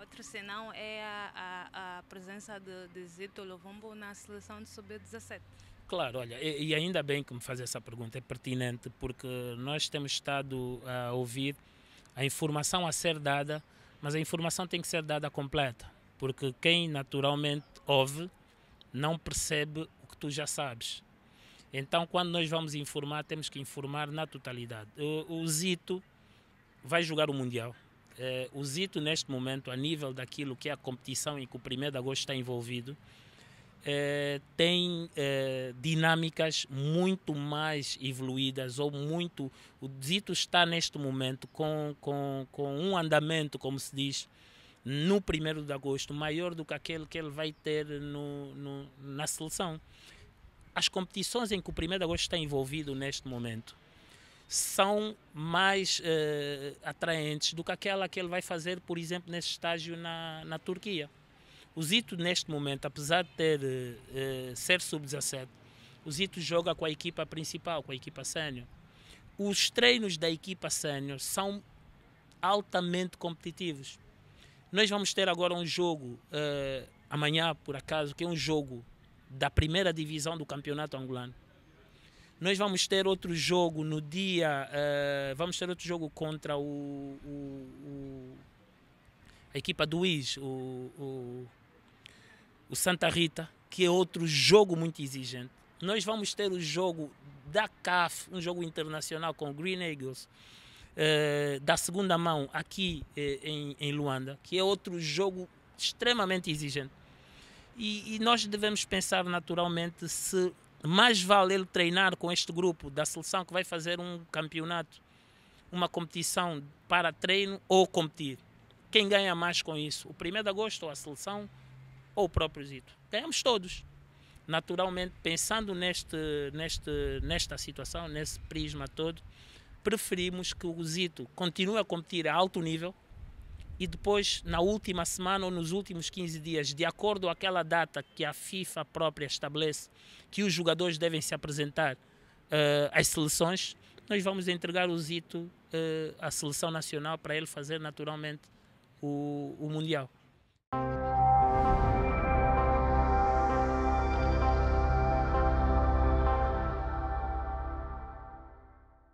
Outro sinal é a, a, a presença de, de Zito Lovombo na seleção de sub-17. Claro, olha, e, e ainda bem que me faz essa pergunta, é pertinente, porque nós temos estado a ouvir a informação a ser dada, mas a informação tem que ser dada completa, porque quem naturalmente ouve não percebe o que tu já sabes. Então, quando nós vamos informar, temos que informar na totalidade. O, o Zito, vai jogar o Mundial. É, o Zito, neste momento, a nível daquilo que é a competição em que o 1 de agosto está envolvido, é, tem é, dinâmicas muito mais evoluídas ou muito. O Zito está neste momento com, com, com um andamento, como se diz, no 1 de agosto, maior do que aquele que ele vai ter no, no na seleção. As competições em que o 1 de agosto está envolvido neste momento são mais uh, atraentes do que aquela que ele vai fazer, por exemplo, nesse estágio na, na Turquia. O Zito, neste momento, apesar de ter, uh, ser sub-17, o Zito joga com a equipa principal, com a equipa sênior. Os treinos da equipa sênior são altamente competitivos. Nós vamos ter agora um jogo, uh, amanhã por acaso, que é um jogo da primeira divisão do campeonato angolano nós vamos ter outro jogo no dia. Uh, vamos ter outro jogo contra o, o, o a equipa do Is, o, o, o Santa Rita, que é outro jogo muito exigente. Nós vamos ter o jogo da CAF, um jogo internacional com o Green Eagles. Uh, da segunda mão aqui eh, em, em, Luanda, que é outro jogo extremamente exigente. E, e, nós devemos pensar naturalmente se mais vale ele treinar com este grupo da seleção que vai fazer um campeonato, uma competição para treino ou competir. Quem ganha mais com isso? O 1 de agosto, ou a seleção, ou o próprio Zito? Ganhamos todos. Naturalmente, pensando neste, neste, nesta situação, nesse prisma todo, preferimos que o Zito continue a competir a alto nível, e depois, na última semana ou nos últimos 15 dias, de acordo com aquela data que a FIFA própria estabelece que os jogadores devem se apresentar uh, às seleções, nós vamos entregar o Zito uh, à seleção nacional para ele fazer naturalmente o, o Mundial.